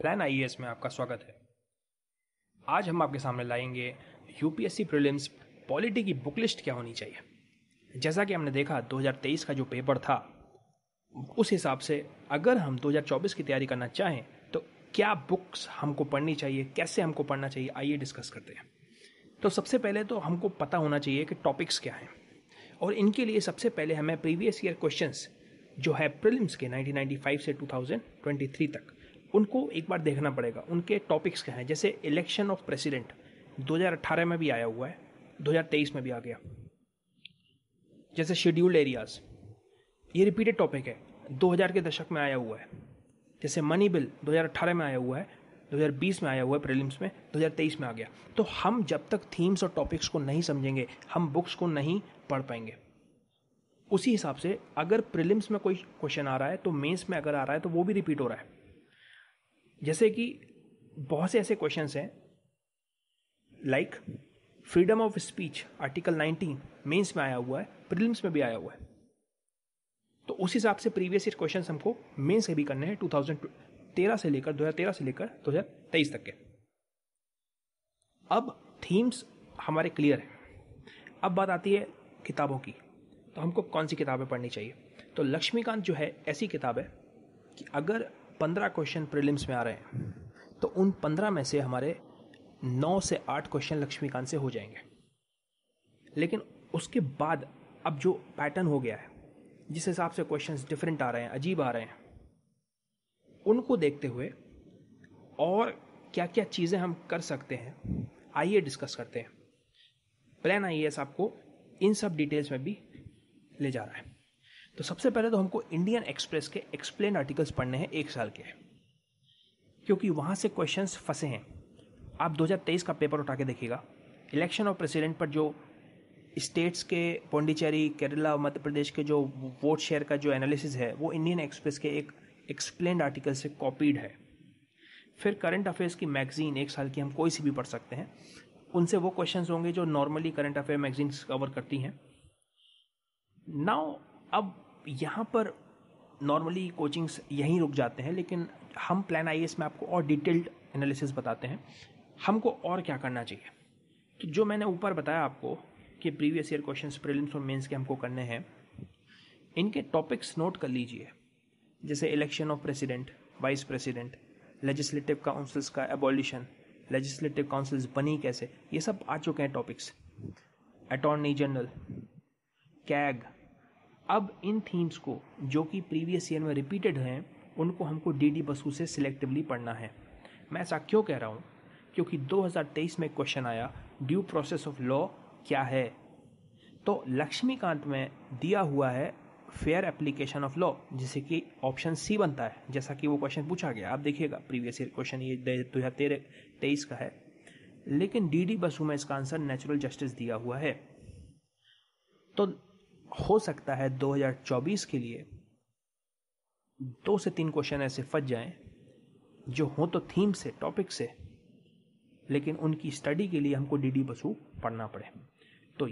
plan I में आपका स्वागत है आज हम आपके सामने लाएंगे यूपीएससी प्रीलिम्स पॉलिटी की बुक लिस्ट क्या होनी चाहिए जैसा कि हमने देखा 2023 का जो पेपर था उस हिसाब से अगर हम 2024 की तैयारी करना चाहें तो क्या बुक्स हमको पढ़नी चाहिए कैसे हमको पढ़ना चाहिए आइए डिस्कस करते हैं तो सबसे पहले तो हमको पता होना चाहिए कि टॉपिक्स क्या हैं और इनके लिए सबसे पहले हमें प्रीवियस ईयर क्वेश्चंस जो है प्रिलिम्स के 1995 से 2023 तक उनको एक बार देखना पड़ेगा उनके टॉपिक्स क्या हैं जैसे इलेक्शन ऑफ प्रेसिडेंट 2018 में भी आया हुआ है 2023 में भी आ गया जैसे शेड्यूल्ड एरियाज ये रिपीटेड टॉपिक है 2000 के दशक में आया हुआ है जैसे मनी बिल 2018 में आया हुआ है 2020 में आया हुआ है प्रिलिम्स में 2023 में आ गया तो हम जब तक थीम्स और टॉपिक्स को नहीं समझेंगे हम बुक्स को नहीं पढ़ पाएंगे उसी हिसाब से अगर प्रिलिम्स में कोई क्वेश्चन आ रहा है तो मेंस में अगर आ रहा है तो वो भी रिपीट हो रहा है जैसे कि बहुत से ऐसे क्वेश्चन हैं like freedom of speech article 19 mains में आया हुआ है प्रिलिम्स में भी आया हुआ है तो उस हिसाब से प्रीवियस ईयर क्वेश्चन हमको मेंस से भी करने हैं टू से लेकर दो से लेकर दो तक के अब थीम्स हमारे क्लियर हैं अब बात आती है किताबों की तो हमको कौन सी किताबें पढ़नी चाहिए तो लक्ष्मीकांत जो है ऐसी किताब है कि अगर पंद्रह क्वेश्चन प्रीलिम्स में आ रहे हैं तो उन पंद्रह में से हमारे नौ से आठ क्वेश्चन लक्ष्मीकांत से हो जाएंगे लेकिन उसके बाद अब जो पैटर्न हो गया है जिस हिसाब से क्वेश्चन डिफरेंट आ रहे हैं अजीब आ रहे हैं उनको देखते हुए और क्या क्या चीज़ें हम कर सकते हैं आइए डिस्कस करते हैं प्लान आई e आपको इन सब डिटेल्स में भी ले जा रहा है तो सबसे पहले तो हमको इंडियन एक्सप्रेस के एक्सप्लेन आर्टिकल्स पढ़ने हैं एक साल के क्योंकि वहाँ से क्वेश्चन फंसे हैं आप 2023 का पेपर उठा के देखिएगा इलेक्शन ऑफ प्रेसिडेंट पर जो स्टेट्स के पौंडीचेरी केरला मध्य प्रदेश के जो वोट शेयर का जो एनालिसिस है वो इंडियन एक्सप्रेस के एक एक्सप्लेन आर्टिकल से कॉपीड है फिर करंट अफेयर्स की मैगजीन एक साल की हम कोई सी भी पढ़ सकते हैं उनसे वो क्वेश्चंस होंगे जो normally current affair magazines cover करती हैं नाउ अब यहाँ पर नॉर्मली कोचिंग्स यहीं रुक जाते हैं लेकिन हम प्लान आई में आपको और डिटेल्ड एनालिसिस बताते हैं हमको और क्या करना चाहिए तो जो मैंने ऊपर बताया आपको कि प्रीवियस ईयर क्वेश्चंस प्रीलिम्स और मेंस के हमको करने हैं इनके टॉपिक्स नोट कर लीजिए जैसे election of president vice president legislative councils का एबॉलिशन लेजिस्लेटिव काउंसिल्स बनी कैसे ये सब आ चुके हैं टॉपिक्स अटॉर्नी जनरल कैग अब इन थीम्स को जो कि प्रीवियस ईयर में रिपीटेड हैं उनको हमको डी डी बसु से सिलेक्टिवली पढ़ना है मैं ऐसा क्यों कह रहा हूँ क्योंकि 2023 में क्वेश्चन आया ड्यू प्रोसेस ऑफ लॉ क्या है तो लक्ष्मीकांत में दिया हुआ है फेयर एप्लीकेशन ऑफ लॉ जिसे कि ऑप्शन सी बनता है जैसा कि वो क्वेश्चन पूछा गया आप देखिएगा प्रीवियस ईयर क्वेश्चन ये दो हज़ार तेरह तेईस का है लेकिन डी डी बसु में इसका आंसर नेचुरल जस्टिस दिया हुआ है तो हो सकता है 2024 के लिए दो से तीन क्वेश्चन ऐसे फंस जाएं जो हों तो थीम से टॉपिक से लेकिन उनकी स्टडी के लिए हमको डी डी बसु पढ़ना पड़े तो